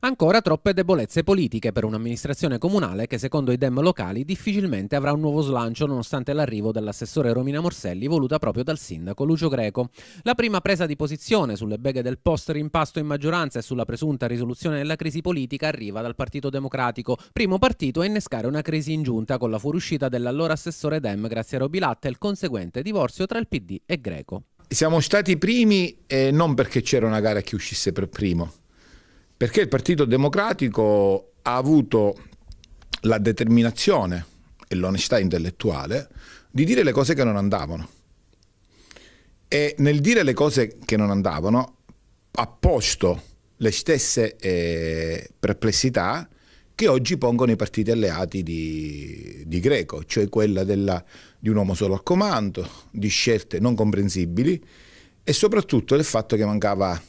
Ancora troppe debolezze politiche per un'amministrazione comunale che secondo i dem locali difficilmente avrà un nuovo slancio nonostante l'arrivo dell'assessore Romina Morselli voluta proprio dal sindaco Lucio Greco. La prima presa di posizione sulle beghe del post rimpasto in maggioranza e sulla presunta risoluzione della crisi politica arriva dal Partito Democratico, primo partito a innescare una crisi ingiunta con la fuoriuscita dell'allora assessore dem Graziero Bilatta e il conseguente divorzio tra il PD e Greco. Siamo stati i primi eh, non perché c'era una gara che uscisse per primo perché il Partito Democratico ha avuto la determinazione e l'onestà intellettuale di dire le cose che non andavano. E nel dire le cose che non andavano ha posto le stesse eh, perplessità che oggi pongono i partiti alleati di, di Greco, cioè quella della, di un uomo solo al comando, di scelte non comprensibili e soprattutto del fatto che mancava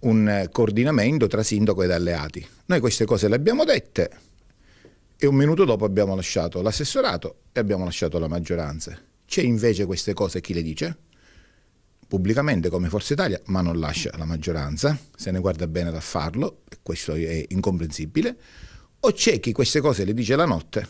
un coordinamento tra sindaco ed alleati. Noi queste cose le abbiamo dette e un minuto dopo abbiamo lasciato l'assessorato e abbiamo lasciato la maggioranza. C'è invece queste cose chi le dice? Pubblicamente come Forza Italia, ma non lascia la maggioranza, se ne guarda bene da farlo, e questo è incomprensibile, o c'è chi queste cose le dice la notte,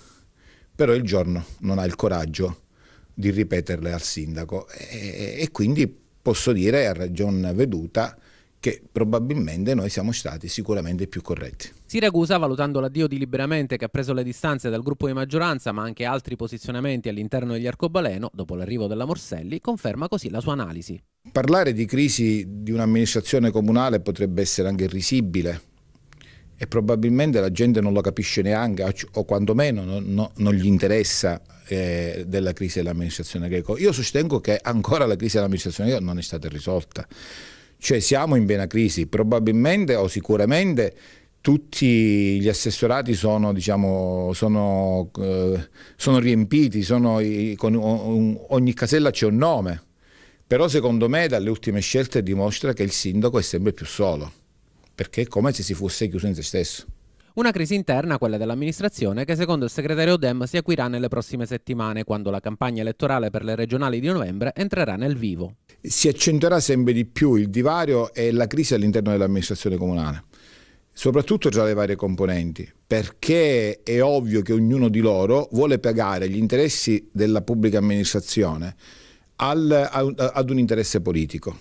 però il giorno non ha il coraggio di ripeterle al sindaco e, e quindi posso dire a ragion veduta che probabilmente noi siamo stati sicuramente più corretti. Siracusa, valutando l'addio di Liberamente che ha preso le distanze dal gruppo di maggioranza ma anche altri posizionamenti all'interno degli arcobaleno, dopo l'arrivo della Morselli, conferma così la sua analisi. Parlare di crisi di un'amministrazione comunale potrebbe essere anche risibile e probabilmente la gente non lo capisce neanche o quantomeno non, non, non gli interessa eh, della crisi dell'amministrazione greco. Io sostengo che ancora la crisi dell'amministrazione greco non è stata risolta. Cioè siamo in piena crisi, probabilmente o sicuramente tutti gli assessorati sono, diciamo, sono, eh, sono riempiti, sono, con ogni casella c'è un nome, però secondo me dalle ultime scelte dimostra che il sindaco è sempre più solo, perché è come se si fosse chiuso in se stesso. Una crisi interna, quella dell'amministrazione, che secondo il segretario Dem si acquirà nelle prossime settimane, quando la campagna elettorale per le regionali di novembre entrerà nel vivo si accentuerà sempre di più il divario e la crisi all'interno dell'amministrazione comunale, soprattutto tra le varie componenti, perché è ovvio che ognuno di loro vuole pagare gli interessi della pubblica amministrazione al, ad un interesse politico.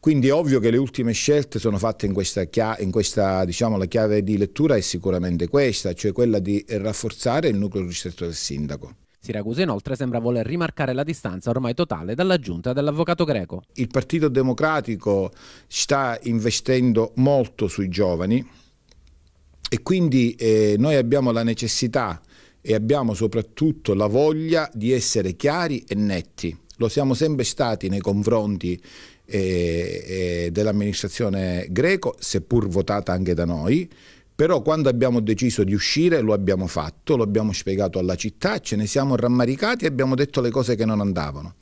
Quindi è ovvio che le ultime scelte sono fatte in questa, in questa diciamo, la chiave di lettura è sicuramente questa, cioè quella di rafforzare il nucleo ristretto del sindaco. Siracusa inoltre sembra voler rimarcare la distanza ormai totale dalla giunta dell'avvocato greco. Il Partito Democratico sta investendo molto sui giovani e quindi eh, noi abbiamo la necessità e abbiamo soprattutto la voglia di essere chiari e netti. Lo siamo sempre stati nei confronti eh, eh, dell'amministrazione greco, seppur votata anche da noi, però quando abbiamo deciso di uscire lo abbiamo fatto, lo abbiamo spiegato alla città, ce ne siamo rammaricati e abbiamo detto le cose che non andavano.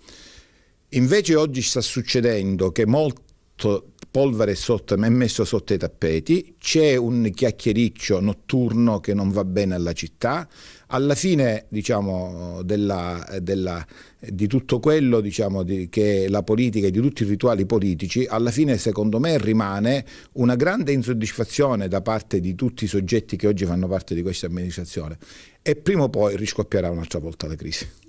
Invece oggi sta succedendo che molti sotto polvere sotto, ma è messo sotto i tappeti, c'è un chiacchiericcio notturno che non va bene alla città, alla fine diciamo, della, della, di tutto quello diciamo, di, che è la politica e di tutti i rituali politici, alla fine secondo me rimane una grande insoddisfazione da parte di tutti i soggetti che oggi fanno parte di questa amministrazione e prima o poi riscoppierà un'altra volta la crisi.